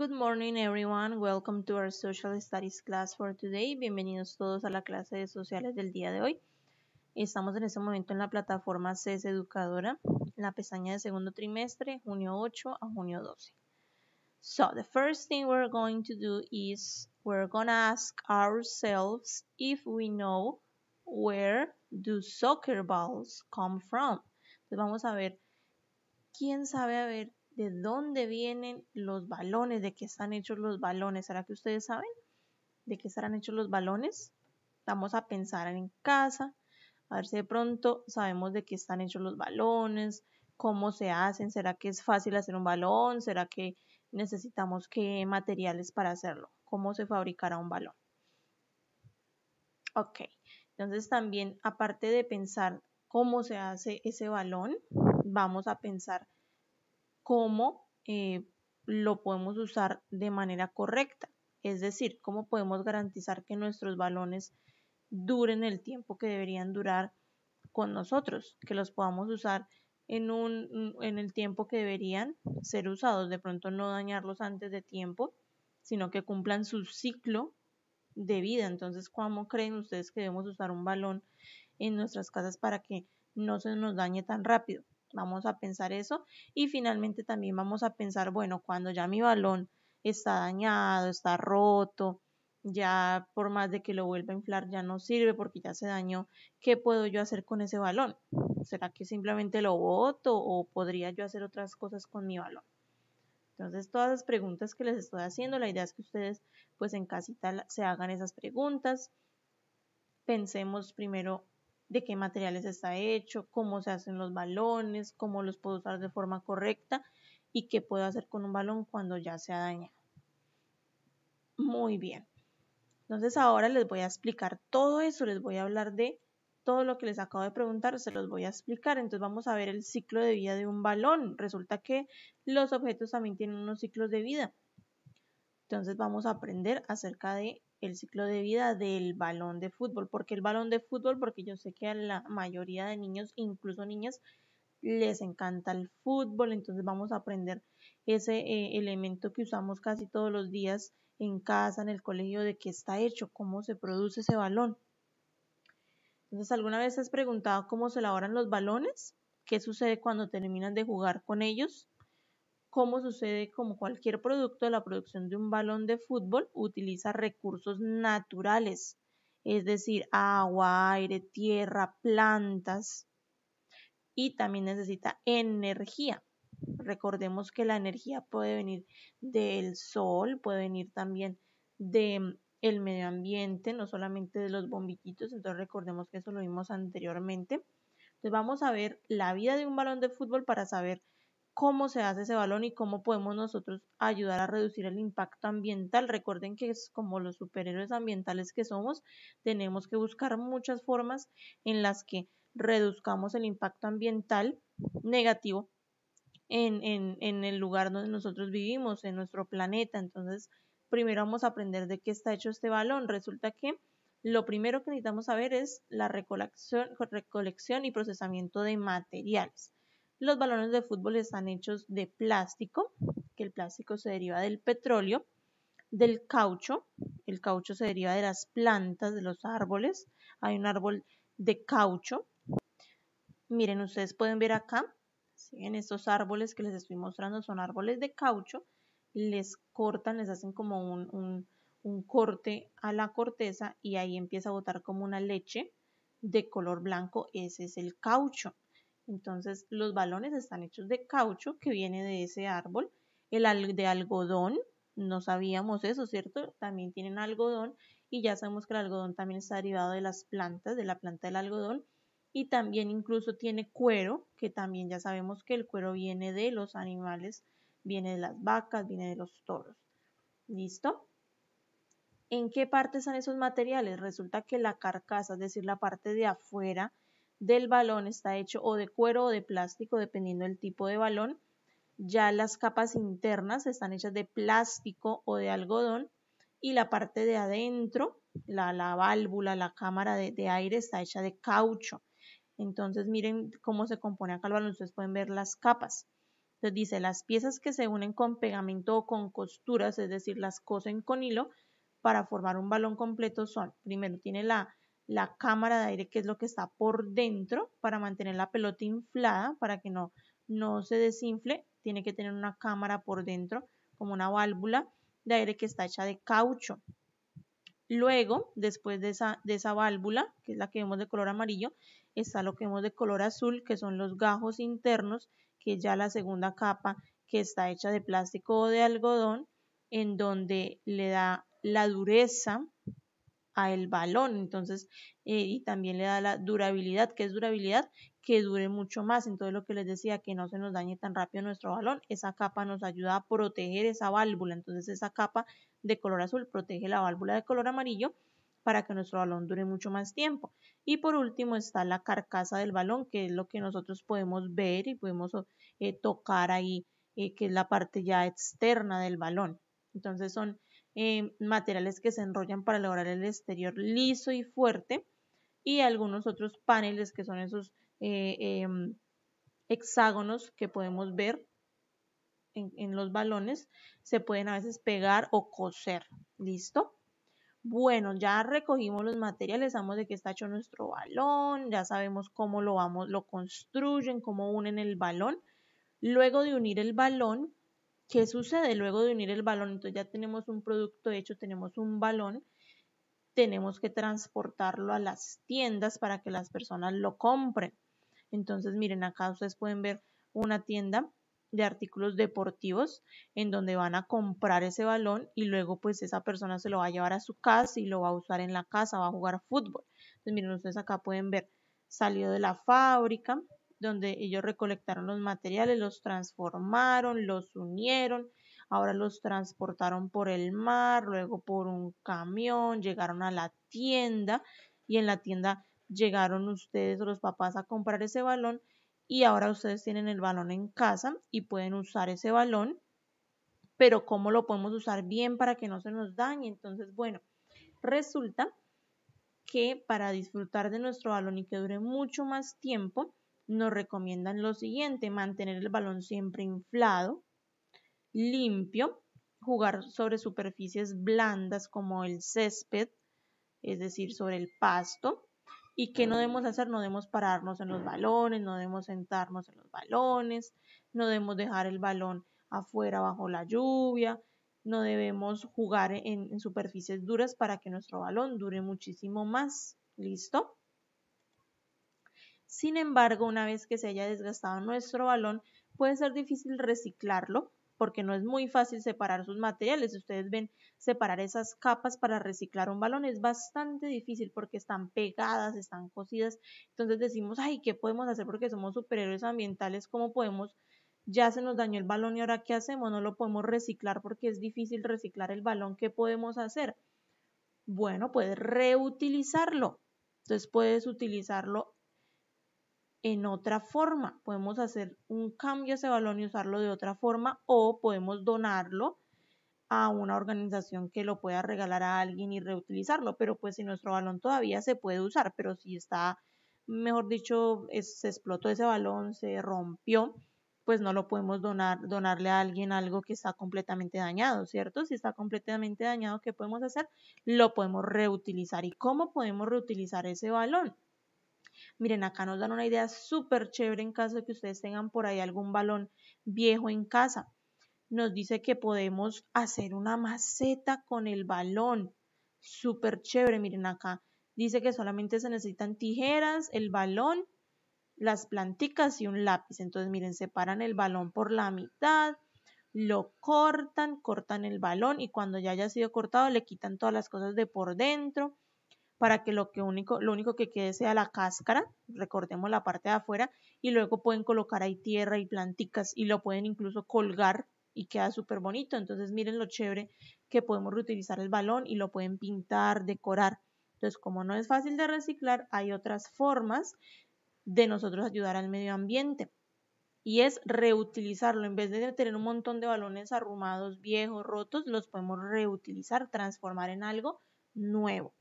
Good morning everyone, welcome to our Social Studies class for today. Bienvenidos todos a la clase de sociales del día de hoy. Estamos en este momento en la plataforma CES Educadora, en la pestaña de segundo trimestre, junio 8 a junio 12. So, the first thing we're going to do is we're going to ask ourselves if we know where do soccer balls come from. Entonces vamos a ver quién sabe a ver de dónde vienen los balones, de qué están hechos los balones. ¿Será que ustedes saben de qué estarán hechos los balones? Vamos a pensar en casa, a ver si de pronto sabemos de qué están hechos los balones, cómo se hacen, será que es fácil hacer un balón, será que necesitamos qué materiales para hacerlo, cómo se fabricará un balón. Ok, entonces también aparte de pensar cómo se hace ese balón, vamos a pensar cómo eh, lo podemos usar de manera correcta, es decir, cómo podemos garantizar que nuestros balones duren el tiempo que deberían durar con nosotros, que los podamos usar en, un, en el tiempo que deberían ser usados, de pronto no dañarlos antes de tiempo, sino que cumplan su ciclo de vida. Entonces, ¿cómo creen ustedes que debemos usar un balón en nuestras casas para que no se nos dañe tan rápido? Vamos a pensar eso y finalmente también vamos a pensar, bueno, cuando ya mi balón está dañado, está roto, ya por más de que lo vuelva a inflar ya no sirve porque ya se dañó, ¿qué puedo yo hacer con ese balón? ¿Será que simplemente lo boto o podría yo hacer otras cosas con mi balón? Entonces, todas las preguntas que les estoy haciendo, la idea es que ustedes pues en casita se hagan esas preguntas. Pensemos primero de qué materiales está hecho, cómo se hacen los balones, cómo los puedo usar de forma correcta y qué puedo hacer con un balón cuando ya se ha Muy bien. Entonces ahora les voy a explicar todo eso, les voy a hablar de todo lo que les acabo de preguntar, se los voy a explicar. Entonces vamos a ver el ciclo de vida de un balón. Resulta que los objetos también tienen unos ciclos de vida. Entonces vamos a aprender acerca de el ciclo de vida del balón de fútbol. ¿Por qué el balón de fútbol? Porque yo sé que a la mayoría de niños, incluso niñas, les encanta el fútbol, entonces vamos a aprender ese eh, elemento que usamos casi todos los días en casa, en el colegio, de qué está hecho, cómo se produce ese balón. Entonces, ¿alguna vez has preguntado cómo se elaboran los balones? ¿Qué sucede cuando terminan de jugar con ellos? como sucede como cualquier producto, de la producción de un balón de fútbol utiliza recursos naturales, es decir, agua, aire, tierra, plantas y también necesita energía. Recordemos que la energía puede venir del sol, puede venir también del mm, medio ambiente, no solamente de los bombillitos, entonces recordemos que eso lo vimos anteriormente. Entonces vamos a ver la vida de un balón de fútbol para saber cómo se hace ese balón y cómo podemos nosotros ayudar a reducir el impacto ambiental. Recuerden que como los superhéroes ambientales que somos, tenemos que buscar muchas formas en las que reduzcamos el impacto ambiental negativo en, el lugar donde nosotros vivimos, en nuestro planeta. Entonces, primero vamos a aprender de qué está hecho este balón. Resulta que lo primero que necesitamos saber es la recolección y procesamiento de materiales. Los balones de fútbol están hechos de plástico, que el plástico se deriva del petróleo, del caucho, el caucho se deriva de las plantas, de los árboles. Hay un árbol de caucho. Miren, ustedes pueden ver acá, en estos árboles que les estoy mostrando son árboles de caucho. Les cortan, les hacen como un, un corte a la corteza y ahí empieza a botar como una leche de color blanco. Ese es el caucho. Entonces los balones están hechos de caucho que viene de ese árbol, el de algodón, no sabíamos eso, ¿cierto? También tienen algodón y ya sabemos que el algodón también está derivado de las plantas, de la planta del algodón y también incluso tiene cuero, que también ya sabemos que el cuero viene de los animales, viene de las vacas, viene de los toros. ¿Listo? ¿En qué parte están esos materiales? Resulta que la carcasa, es decir, la parte de afuera del balón está hecho o de cuero o de plástico, dependiendo del tipo de balón. Ya las capas internas están hechas de plástico o de algodón y la parte de adentro, la, la válvula, la cámara de, de, aire está hecha de caucho. Entonces miren cómo se compone acá el balón, ustedes pueden ver las capas. Entonces dice, las piezas que se unen con pegamento o con costuras, es decir, las cosen con hilo para formar un balón completo son, primero tiene la, la cámara de aire, que es lo que está por dentro, para mantener la pelota inflada, para que no, no se desinfle, tiene que tener una cámara por dentro, como una válvula de aire que está hecha de caucho. Luego, después de esa, de esa válvula, que es la que vemos de color amarillo, está lo que vemos de color azul, que son los gajos internos, que es ya la segunda capa que está hecha de plástico o de algodón, en donde le da la dureza el balón, entonces, eh, y también le da la durabilidad, que es durabilidad, que dure mucho más, entonces lo que les decía, que no se nos dañe tan rápido nuestro balón, esa capa nos ayuda a proteger esa válvula, entonces esa capa de color azul protege la válvula de color amarillo para que nuestro balón dure mucho más tiempo. Y por último está la carcasa del balón, que es lo que nosotros podemos ver y podemos eh, tocar ahí, eh, que es la parte ya externa del balón. Entonces son eh, materiales que se enrollan para lograr el exterior liso y fuerte y algunos otros paneles que son esos eh, em, hexágonos que podemos ver en, en, los balones se pueden a veces pegar o coser listo bueno ya recogimos los materiales sabemos de qué está hecho nuestro balón ya sabemos cómo lo vamos lo construyen cómo unen el balón luego de unir el balón ¿Qué sucede luego de unir el balón? Entonces ya tenemos un producto hecho, tenemos un balón, tenemos que transportarlo a las tiendas para que las personas lo compren. Entonces, miren, acá ustedes pueden ver una tienda de artículos deportivos en donde van a comprar ese balón y luego pues esa persona se lo va a llevar a su casa y lo va a usar en la casa, va a jugar fútbol. Entonces miren, ustedes acá pueden ver, salió de la fábrica, donde ellos recolectaron los materiales, los transformaron, los unieron, ahora los transportaron por el mar, luego por un camión, llegaron a la tienda y en la tienda llegaron ustedes o los papás a comprar ese balón y ahora ustedes tienen el balón en casa y pueden usar ese balón, pero ¿cómo lo podemos usar bien para que no se nos dañe? Entonces, bueno, resulta que para disfrutar de nuestro balón y que dure mucho más tiempo, nos recomiendan lo siguiente, mantener el balón siempre inflado, limpio, jugar sobre superficies blandas como el césped, es decir, sobre el pasto, y qué no debemos hacer, no debemos pararnos en los balones, no debemos sentarnos en los balones, no debemos dejar el balón afuera bajo la lluvia, no debemos jugar en, en superficies duras para que nuestro balón dure muchísimo más. ¿Listo? Sin embargo, una vez que se haya desgastado nuestro balón, puede ser difícil reciclarlo porque no es muy fácil separar sus materiales. ustedes ven separar esas capas para reciclar un balón es bastante difícil porque están pegadas, están cosidas. Entonces decimos, ay, ¿qué podemos hacer? Porque somos superhéroes ambientales, ¿cómo podemos? Ya se nos dañó el balón y ahora ¿qué hacemos? No lo podemos reciclar porque es difícil reciclar el balón. ¿Qué podemos hacer? Bueno, puedes reutilizarlo. Entonces puedes utilizarlo en otra forma. Podemos hacer un cambio a ese balón y usarlo de otra forma o podemos donarlo a una organización que lo pueda regalar a alguien y reutilizarlo. Pero pues si nuestro balón todavía se puede usar, pero si está, mejor dicho, se explotó ese balón, se rompió, pues no lo podemos donar, donarle a alguien algo que está completamente dañado, ¿cierto? Si está completamente dañado, ¿qué podemos hacer? Lo podemos reutilizar. ¿Y cómo podemos reutilizar ese balón? Miren, acá nos dan una idea súper chévere en caso de que ustedes tengan por ahí algún balón viejo en casa. Nos dice que podemos hacer una maceta con el balón. Súper chévere, miren acá. Dice que solamente se necesitan tijeras, el balón, las planticas y un lápiz. Entonces, miren, separan el balón por la mitad, lo cortan, cortan el balón y cuando ya haya sido cortado le quitan todas las cosas de por dentro para que lo, que único, lo único que quede sea la cáscara, recordemos la parte de afuera, y luego pueden colocar ahí tierra y planticas y lo pueden incluso colgar y queda súper bonito. Entonces miren lo chévere que podemos reutilizar el balón y lo pueden pintar, decorar. Entonces, como no es fácil de reciclar, hay otras formas de nosotros ayudar al medio ambiente. Y es reutilizarlo. En vez de tener un montón de balones arrumados, viejos, rotos, los podemos reutilizar, transformar en algo nuevo.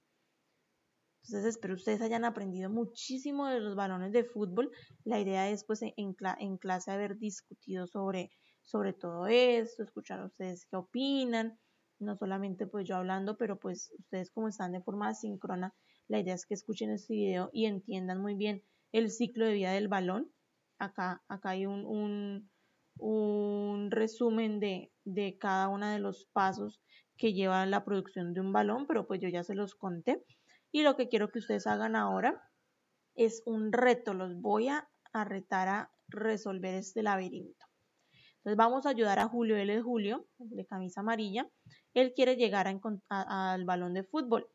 Entonces espero ustedes hayan aprendido muchísimo de los balones de fútbol. La idea es pues en, clase haber discutido sobre, sobre todo esto, escuchar a ustedes qué opinan, no solamente pues yo hablando, pero pues ustedes como están de forma asíncrona, la idea es que escuchen este video y entiendan muy bien el ciclo de vida del balón. Acá, acá hay un, resumen de, de cada uno de los pasos que lleva la producción de un balón, pero pues yo ya se los conté. Y lo que quiero que ustedes hagan ahora es un reto. Los voy a, retar a resolver este laberinto. Entonces vamos a ayudar a Julio. Él es Julio, de camisa amarilla. Él quiere llegar al balón de fútbol.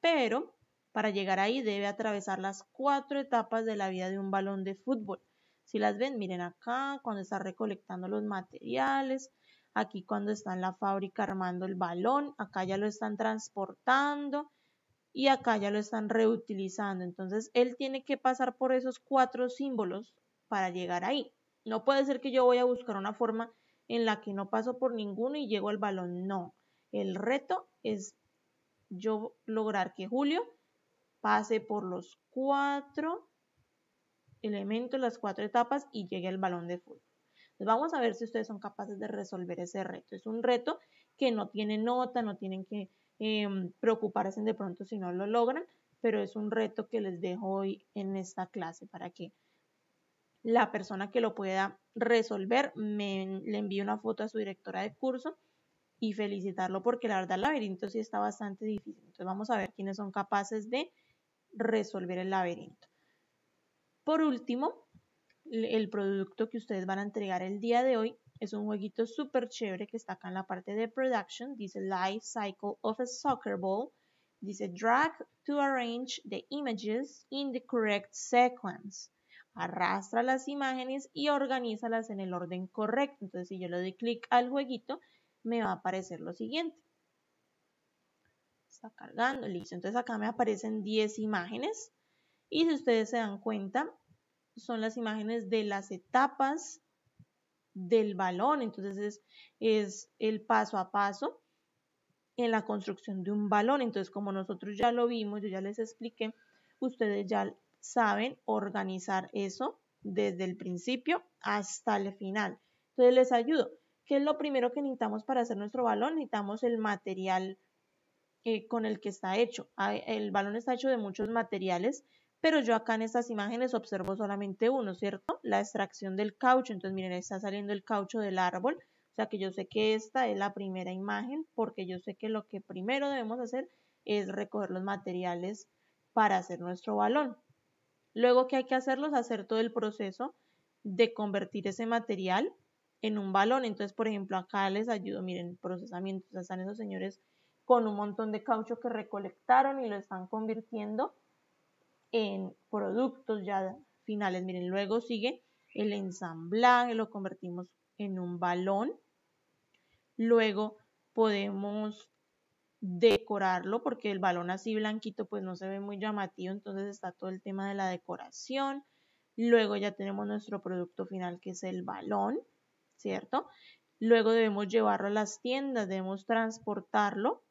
Pero para llegar ahí debe atravesar las cuatro etapas de la vida de un balón de fútbol. Si las ven, miren acá, cuando está recolectando los materiales, aquí cuando está en la fábrica armando el balón, acá ya lo están transportando, y acá ya lo están reutilizando. Entonces, él tiene que pasar por esos cuatro símbolos para llegar ahí. No puede ser que yo voy a buscar una forma en la que no paso por ninguno y llego al balón. No, el reto es yo lograr que Julio pase por los cuatro elementos, las cuatro etapas y llegue al balón de fútbol. vamos a ver si ustedes son capaces de resolver ese reto. Es un reto que no tiene nota, no tienen que Em, preocuparse de pronto si no lo logran, pero es un reto que les dejo hoy en esta clase para que la persona que lo pueda resolver me, le envíe una foto a su directora de curso y felicitarlo porque la verdad el laberinto sí está bastante difícil. Entonces vamos a ver quiénes son capaces de resolver el laberinto. Por último, el producto que ustedes van a entregar el día de hoy es un jueguito súper chévere que está acá en la parte de production. Dice Life Cycle of a Soccer Ball. Dice Drag to arrange the images in the correct sequence. Arrastra las imágenes y organízalas en el orden correcto. Entonces, si yo le doy clic al jueguito, me va a aparecer lo siguiente. Está cargando, listo. Entonces acá me aparecen 10 imágenes. Y si ustedes se dan cuenta, son las imágenes de las etapas del balón. Entonces es, el paso a paso en la construcción de un balón. Entonces como nosotros ya lo vimos, yo ya les expliqué, ustedes ya saben organizar eso desde el principio hasta el final. Entonces les ayudo. ¿Qué es lo primero que necesitamos para hacer nuestro balón? Necesitamos el material eh, con el que está hecho. El balón está hecho de muchos materiales pero yo acá en estas imágenes observo solamente uno, ¿cierto? La extracción del caucho, entonces miren, está saliendo el caucho del árbol, o sea que yo sé que esta es la primera imagen porque yo sé que lo que primero debemos hacer es recoger los materiales para hacer nuestro balón. Luego que hay que hacerlos, hacer todo el proceso de convertir ese material en un balón. Entonces, por ejemplo, acá les ayudo, miren, procesamiento, o sea, están esos señores con un montón de caucho que recolectaron y lo están convirtiendo en productos ya finales. Miren, luego sigue el ensamblaje, lo convertimos en un balón. Luego podemos decorarlo porque el balón así blanquito pues no se ve muy llamativo, entonces está todo el tema de la decoración. Luego ya tenemos nuestro producto final que es el balón, ¿cierto? Luego debemos llevarlo a las tiendas, debemos transportarlo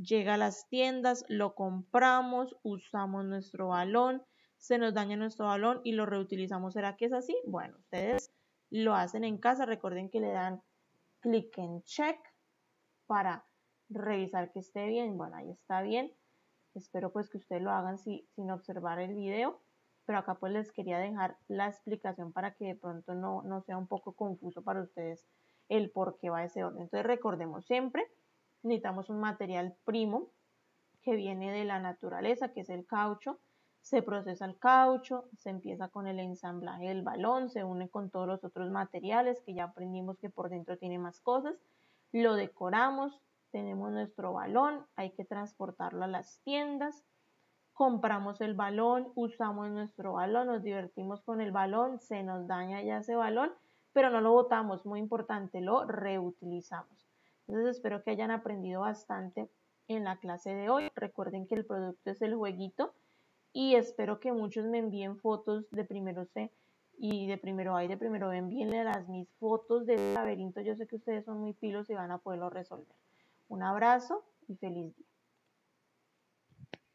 llega a las tiendas, lo compramos, usamos nuestro balón, se nos daña nuestro balón y lo reutilizamos. ¿Será que es así? Bueno, ustedes lo hacen en casa. Recuerden que le dan clic en check para revisar que esté bien. Bueno, ahí está bien. Espero pues que ustedes lo hagan sin observar el video. Pero acá pues les quería dejar la explicación para que de pronto no, no sea un poco confuso para ustedes el por qué va ese orden. Entonces recordemos siempre necesitamos un material primo que viene de la naturaleza, que es el caucho. Se procesa el caucho, se empieza con el ensamblaje del balón, se une con todos los otros materiales que ya aprendimos que por dentro tiene más cosas. Lo decoramos, tenemos nuestro balón, hay que transportarlo a las tiendas, compramos el balón, usamos nuestro balón, nos divertimos con el balón, se nos daña ya ese balón, pero no lo botamos, muy importante, lo reutilizamos. Entonces espero que hayan aprendido bastante en la clase de hoy. Recuerden que el producto es el jueguito y espero que muchos me envíen fotos de primero C y de primero A y de primero B. Envíenle las mis fotos del este laberinto. Yo sé que ustedes son muy pilos y van a poderlo resolver. Un abrazo y feliz día.